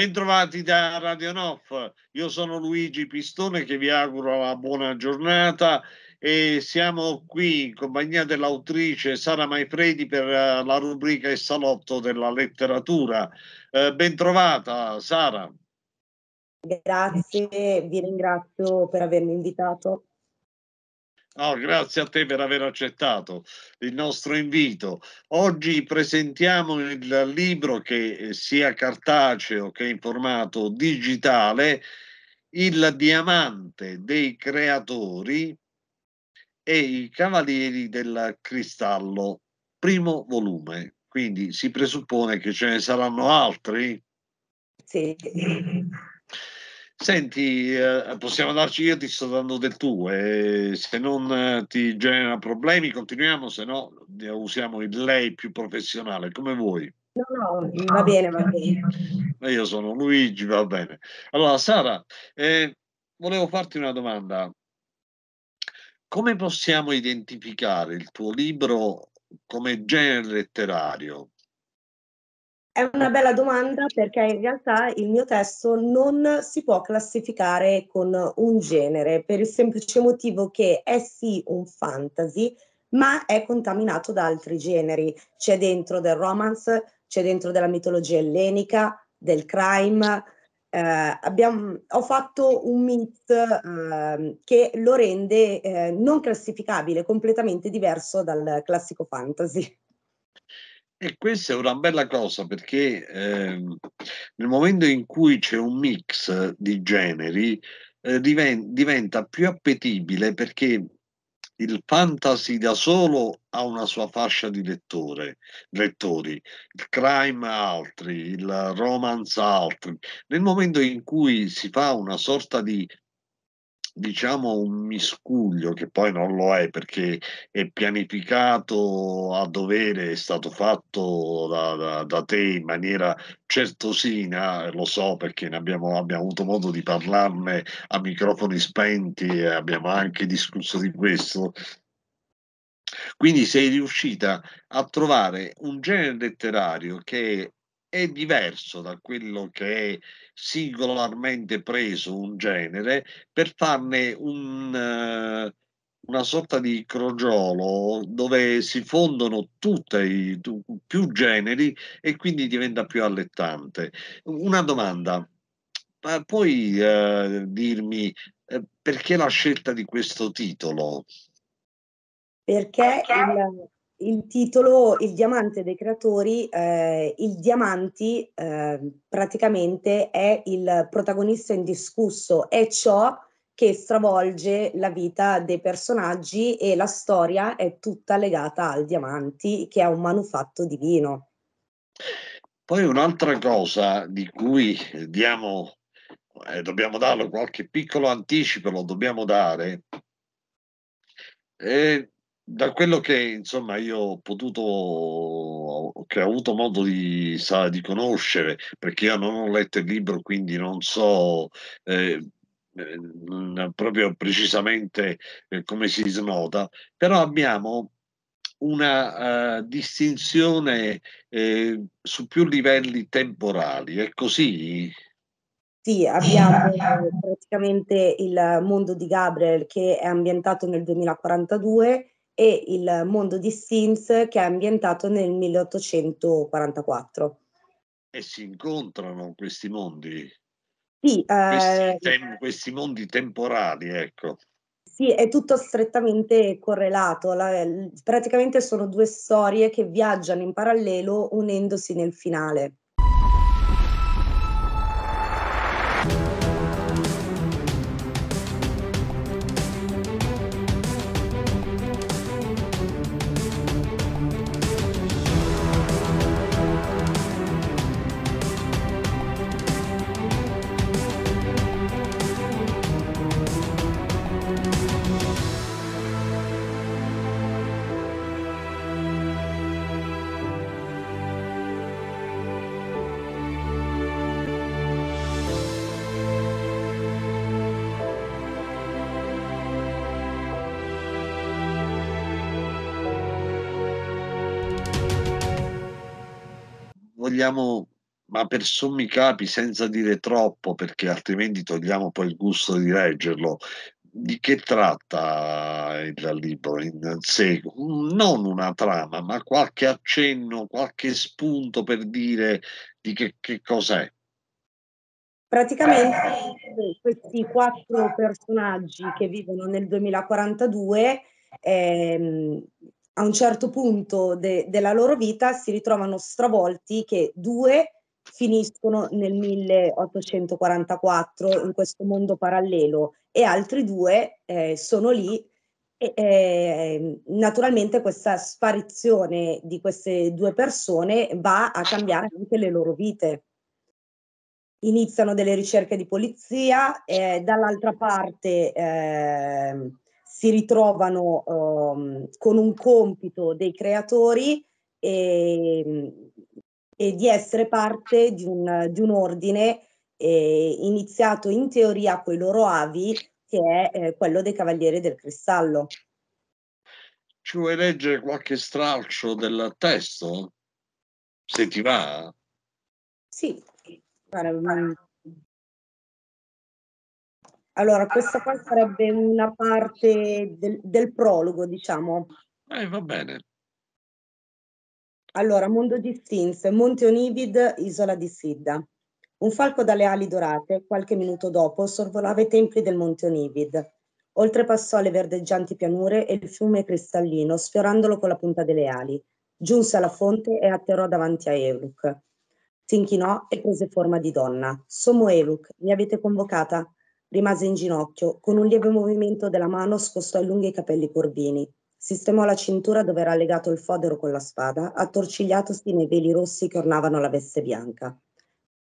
Bentrovati da Radio Noff, io sono Luigi Pistone che vi auguro una buona giornata e siamo qui in compagnia dell'autrice Sara Maifredi per eh, la rubrica Il salotto della letteratura. Eh, bentrovata Sara. Grazie, vi ringrazio per avermi invitato. No, grazie a te per aver accettato il nostro invito. Oggi presentiamo il libro che eh, sia cartaceo che in formato digitale, Il diamante dei creatori e i cavalieri del cristallo, primo volume. Quindi si presuppone che ce ne saranno altri? Sì. Senti, eh, possiamo darci io, ti sto dando del tuo e se non eh, ti genera problemi continuiamo, se no usiamo il lei più professionale, come vuoi. No, no, va bene, va bene. Eh, io sono Luigi, va bene. Allora, Sara, eh, volevo farti una domanda. Come possiamo identificare il tuo libro come genere letterario? È una bella domanda perché in realtà il mio testo non si può classificare con un genere per il semplice motivo che è sì un fantasy, ma è contaminato da altri generi. C'è dentro del romance, c'è dentro della mitologia ellenica, del crime. Eh, abbiamo, ho fatto un mix eh, che lo rende eh, non classificabile, completamente diverso dal classico fantasy. E questa è una bella cosa perché ehm, nel momento in cui c'è un mix di generi eh, diven- diventa più appetibile perché il fantasy da solo ha una sua fascia di lettore, lettori, il crime altri, il romance altri. Nel momento in cui si fa una sorta di diciamo un miscuglio che poi non lo è perché è pianificato a dovere, è stato fatto da, da, da te in maniera certosina, lo so perché ne abbiamo, abbiamo, avuto modo di parlarne a microfoni spenti e abbiamo anche discusso di questo. Quindi sei riuscita a trovare un genere letterario che è diverso da quello che è singolarmente preso un genere per farne un, eh, una sorta di crogiolo dove si fondono tutti più generi e quindi diventa più allettante. Una domanda, puoi eh, dirmi eh, perché la scelta di questo titolo? Perché il, il titolo Il diamante dei creatori, eh, il diamanti eh, praticamente è il protagonista indiscusso, è ciò che stravolge la vita dei personaggi e la storia è tutta legata al diamanti che è un manufatto divino. Poi un'altra cosa di cui diamo, eh, dobbiamo darlo qualche piccolo anticipo, lo dobbiamo dare, eh, da quello che insomma io ho potuto che ho avuto modo di, sa, di conoscere perché io non ho letto il libro quindi non so eh, mm, eh proprio precisamente eh, come si snoda però abbiamo una uh, distinzione su più livelli temporali è così sì, abbiamo praticamente il mondo di Gabriel che è ambientato nel 2042 e il mondo di Sims che è ambientato nel 1844. E si incontrano questi mondi? Sì, eh, questi, tem- questi mondi temporali, ecco. Sì, è tutto strettamente correlato. La, praticamente sono due storie che viaggiano in parallelo unendosi nel finale. vogliamo, ma per sommi capi, senza dire troppo, perché altrimenti togliamo poi il gusto di leggerlo, di che tratta il libro in sé? Non una trama, ma qualche accenno, qualche spunto per dire di che, che cos'è. Praticamente questi quattro personaggi che vivono nel 2042 eh, a un certo punto de- della loro vita si ritrovano stravolti che due finiscono nel 1844 in questo mondo parallelo e altri due eh, sono lì e, eh, naturalmente questa sparizione di queste due persone va a cambiare anche le loro vite. Iniziano delle ricerche di polizia, eh, dall'altra parte ehm, si ritrovano um, con un compito dei creatori e, ehm, e di essere parte di un, di un ordine eh, iniziato in teoria con i loro avi, che è eh, quello dei Cavalieri del Cristallo. Ci vuoi leggere qualche stralcio del testo? Se ti va. Sì, guarda, mm, allora, ah. questa qua sarebbe una parte del, del prologo, diciamo. Eh, va bene. Allora, Mondo di Sins, Monte Onivid, Isola di Sidda. Un falco dalle ali dorate, qualche minuto dopo, sorvolava i templi del Monte Onivid. Oltrepassò le verdeggianti pianure e il fiume cristallino, sfiorandolo con la punta delle ali. Giunse alla fonte e atterrò davanti a Eunuch. Si inchinò e prese forma di donna. Sono Eunuch, mi avete convocata? Rimase in ginocchio, con un lieve movimento della mano scostò i lunghi capelli corvini. Sistemò la cintura dove era legato il fodero con la spada, attorcigliatosi nei veli rossi che ornavano la veste bianca.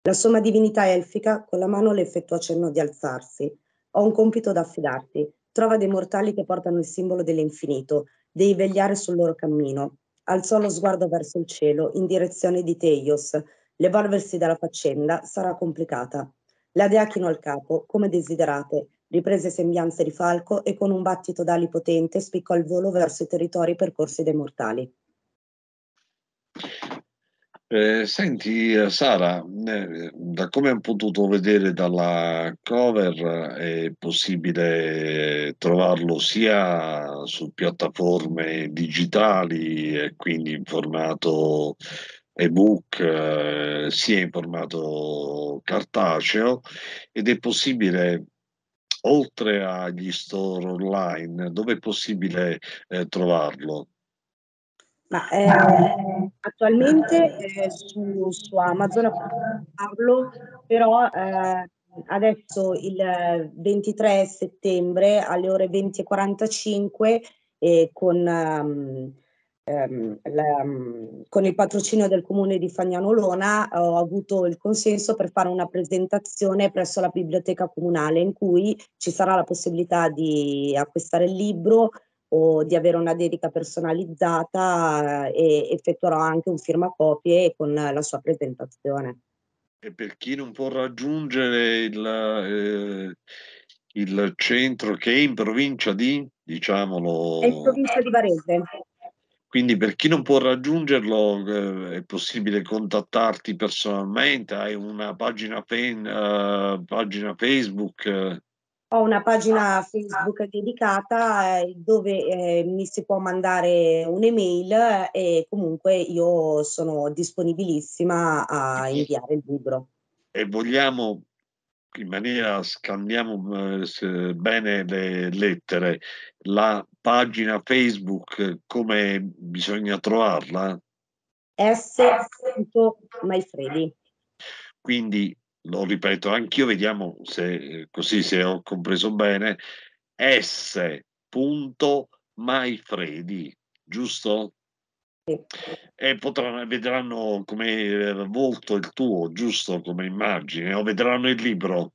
La somma divinità elfica con la mano le effettuò cenno di alzarsi. Ho un compito da affidarti. Trova dei mortali che portano il simbolo dell'infinito. Devi vegliare sul loro cammino. Alzò lo sguardo verso il cielo, in direzione di Teios. L'evolversi dalla faccenda sarà complicata. La dea chinò il capo, come desiderate, riprese sembianze di falco e con un battito d'ali potente spiccò il volo verso i territori percorsi dai mortali. Eh, senti eh, Sara, eh, da come hanno potuto vedere dalla cover è possibile trovarlo sia su piattaforme digitali e quindi in formato ebook eh, sia in formato cartaceo ed è possibile oltre agli store online dove è possibile eh, trovarlo? Ma, eh, attualmente eh, su, su, Amazon parlo, però eh, adesso il 23 settembre alle ore 20.45 eh, con um, ehm, la, mm, con il patrocinio del comune di Fagnano Lona eh, ho avuto il consenso per fare una presentazione presso la biblioteca comunale in cui ci sarà la possibilità di acquistare il libro o di avere una dedica personalizzata eh, e effettuerò anche un firmacopie con la sua presentazione. E per chi non può raggiungere il, eh, il centro che è in provincia di, diciamolo... È in provincia di Varese. Quindi per chi non può raggiungerlo eh, è possibile contattarti personalmente, hai una pagina, pen, uh, pagina Facebook. Ho una pagina Facebook dedicata eh, dove eh, mi si può mandare un'email e comunque io sono disponibilissima a inviare il libro. E vogliamo in maniera scandiamo eh, bene le lettere, la pagina Facebook come bisogna trovarla? S. Maifredi. Quindi lo ripeto anch'io, vediamo se così se ho compreso bene. S. Maifredi, giusto? E potranno, vedranno come eh, volto il tuo, giusto come immagine, o vedranno il libro?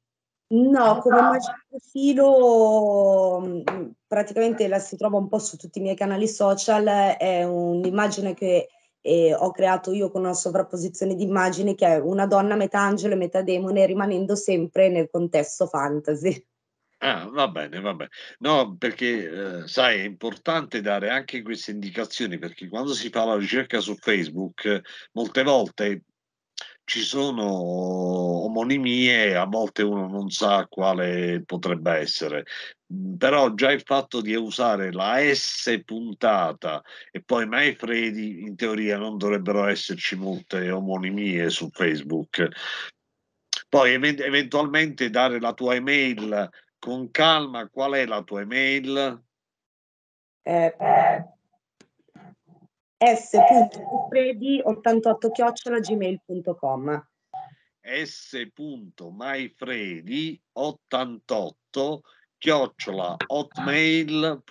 No, come immagine profilo mm, praticamente la si trova un po' su tutti i miei canali social, è un'immagine che eh, ho creato io con una sovrapposizione di immagini che è una donna metà angelo e metà demone rimanendo sempre nel contesto fantasy. Ah, va bene, va bene. No, perché eh, sai, è importante dare anche queste indicazioni perché quando si fa la ricerca su Facebook, molte volte ci sono omonimie, a volte uno non sa quale potrebbe essere, mm, però già il fatto di usare la S puntata e poi mai Freddy, in teoria non dovrebbero esserci molte omonimie su Facebook. Poi eventualmente dare la tua email con calma qual è la tua email? Eh, s.maifredi88 chiocciola gmail.com s.maifredi88 chiocciola hotmail.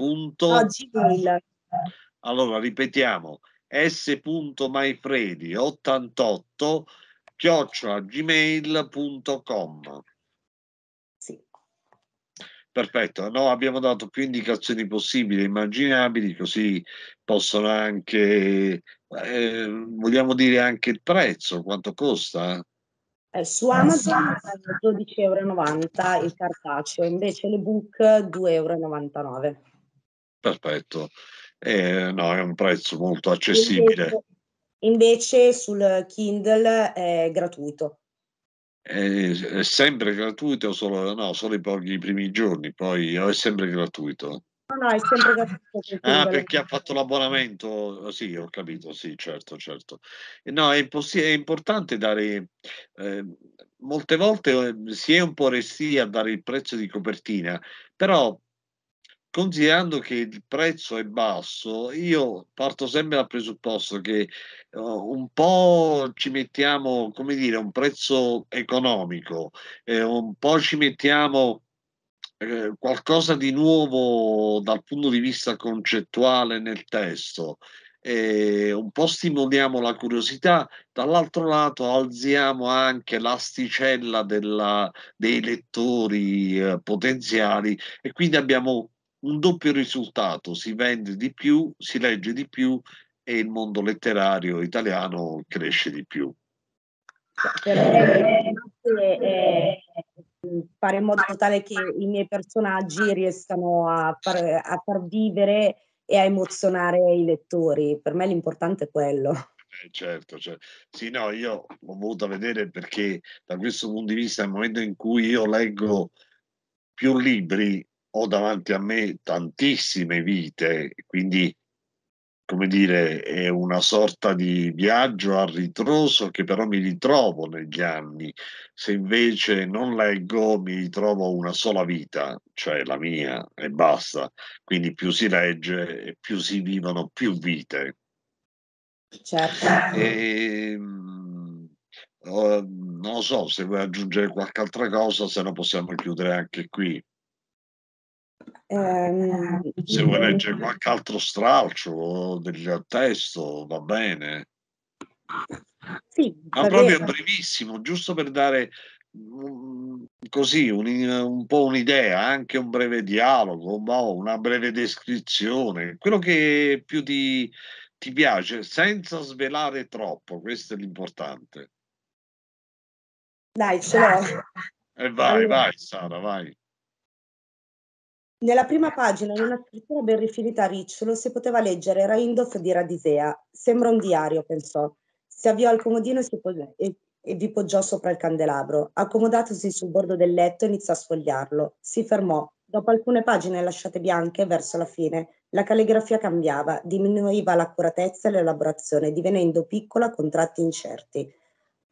Allora ripetiamo s.maifredi88 chiocciola gmail.com Perfetto, no, abbiamo dato più indicazioni possibili, immaginabili, così possono anche, eh, vogliamo dire anche il prezzo, quanto costa? Eh, su Amazon è 12,90 euro il cartaceo, invece l'ebook 2,99 euro. Perfetto, eh, no, è un prezzo molto accessibile. Invece, invece sul Kindle è gratuito è sempre gratuito solo, no, solo i, pochi, i primi giorni, poi è sempre gratuito. No, no, è sempre gratuito. ah, perché ha fatto l'abbonamento, sì, ho capito, sì, certo, certo. No, è, imposs- è importante dare, eh, molte volte ehm, si è un po' resti a dare il prezzo di copertina, però considerando che il prezzo è basso, io parto sempre dal presupposto che uh, un po' ci mettiamo, come dire, un prezzo economico, eh, un po' ci mettiamo eh, qualcosa di nuovo dal punto di vista concettuale nel testo. Eh, un po' stimoliamo la curiosità, dall'altro lato alziamo anche l'asticella della, dei lettori eh, potenziali e quindi abbiamo un doppio risultato, si vende di più, si legge di più e il mondo letterario italiano cresce di più. È, cioè, è eh, eh, eh, fare in modo tale che i miei personaggi riescano a far, a far vivere e a emozionare i lettori. Per me l'importante è quello. Eh, certo, certo, sì, no, io l'ho voluta vedere perché da questo punto di vista, nel momento in cui io leggo più libri, ho davanti a me tantissime vite, quindi come dire, è una sorta di viaggio a ritroso che però mi ritrovo negli anni. Se invece non leggo, mi ritrovo una sola vita, cioè la mia, e basta. Quindi più si legge, più si vivono più vite. Certo. E, ehm, oh, non so se vuoi aggiungere qualche altra cosa, se no possiamo chiudere anche qui. Ehm, Se vuoi leggere qualche altro stralcio del testo, va bene. Sì, va Ma proprio bene. brevissimo, giusto per dare così un, un, po' un'idea, anche un breve dialogo, una breve descrizione, quello che più ti, ti piace, senza svelare troppo, questo è l'importante. Dai, ce l'ho. E vai, allora. vai Sara, vai. Nella prima pagina, in una scrittura ben rifinita a ricciolo, si poteva leggere Raindof di Radisea. Sembra un diario, pensò. Si avviò al comodino e, pos- e-, e vi poggiò sopra il candelabro. Accomodatosi sul bordo del letto, iniziò a sfogliarlo. Si fermò. Dopo alcune pagine lasciate bianche, verso la fine, la calligrafia cambiava, diminuiva l'accuratezza e l'elaborazione, divenendo piccola con tratti incerti.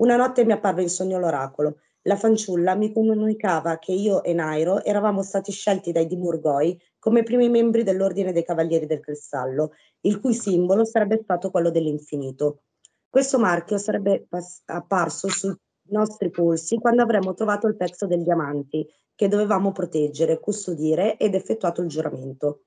Una notte mi apparve in sogno l'oracolo la fanciulla mi comunicava che io e Nairo eravamo stati scelti dai Di come primi membri dell'Ordine dei Cavalieri del Cristallo, il cui simbolo sarebbe stato quello dell'infinito. Questo marchio sarebbe pass- apparso sui nostri polsi quando avremmo trovato il pezzo del diamanti che dovevamo proteggere, custodire ed effettuato il giuramento.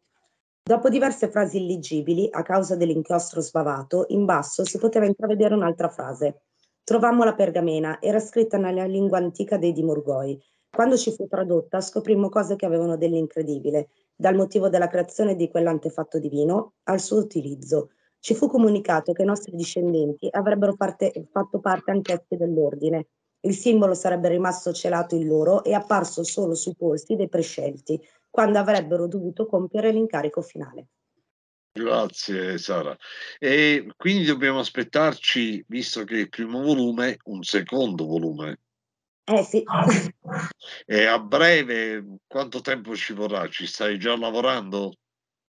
Dopo diverse frasi illegibili, a causa dell'inchiostro sbavato, in basso si poteva intravedere un'altra frase – Trovammo la pergamena, era scritta nella lingua antica dei Dimurgoi. Quando ci fu tradotta scoprimmo cose che avevano dell'incredibile, dal motivo della creazione di quell'antefatto divino al suo utilizzo. Ci fu comunicato che i nostri discendenti avrebbero parte, fatto parte anch'essi dell'ordine. Il simbolo sarebbe rimasto celato in loro e apparso solo sui polsi dei prescelti, quando avrebbero dovuto compiere l'incarico finale. Grazie Sara. E quindi dobbiamo aspettarci, visto che è il primo volume, un secondo volume. Eh sì. E a breve quanto tempo ci vorrà? Ci stai già lavorando?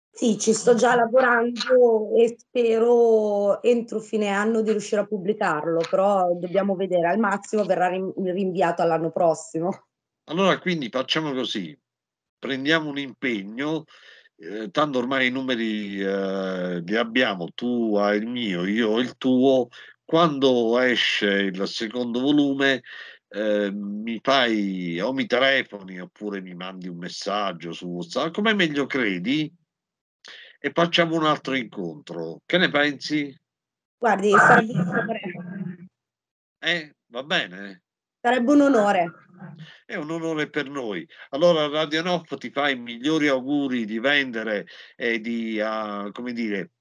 Sì, ci sto già lavorando e spero entro fine anno di riuscire a pubblicarlo, però dobbiamo vedere, al massimo verrà rinviato all'anno prossimo. Allora, quindi facciamo così, prendiamo un impegno eh, tanto ormai i numeri eh, li abbiamo, tu hai il mio, io ho il tuo, quando esce il secondo volume eh, mi fai o mi telefoni oppure mi mandi un messaggio su WhatsApp, come meglio credi, e facciamo un altro incontro. Che ne pensi? Guardi, sarebbe... Ah. Eh, va bene. Sarebbe un onore. È un onore per noi. Allora Radio Noff ti fa i migliori auguri di vendere e di, uh, come dire,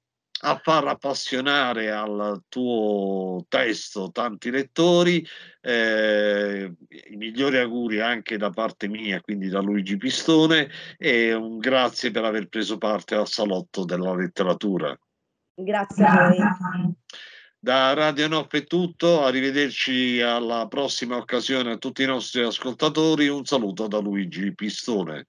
a far appassionare al tuo testo tanti lettori. Eh, I migliori auguri anche da parte mia, quindi da Luigi Pistone, e un grazie per aver preso parte al Salotto della Letteratura. Grazie a voi. Da Radio Noff è tutto, arrivederci alla prossima occasione a tutti i nostri ascoltatori, un saluto da Luigi Pistone.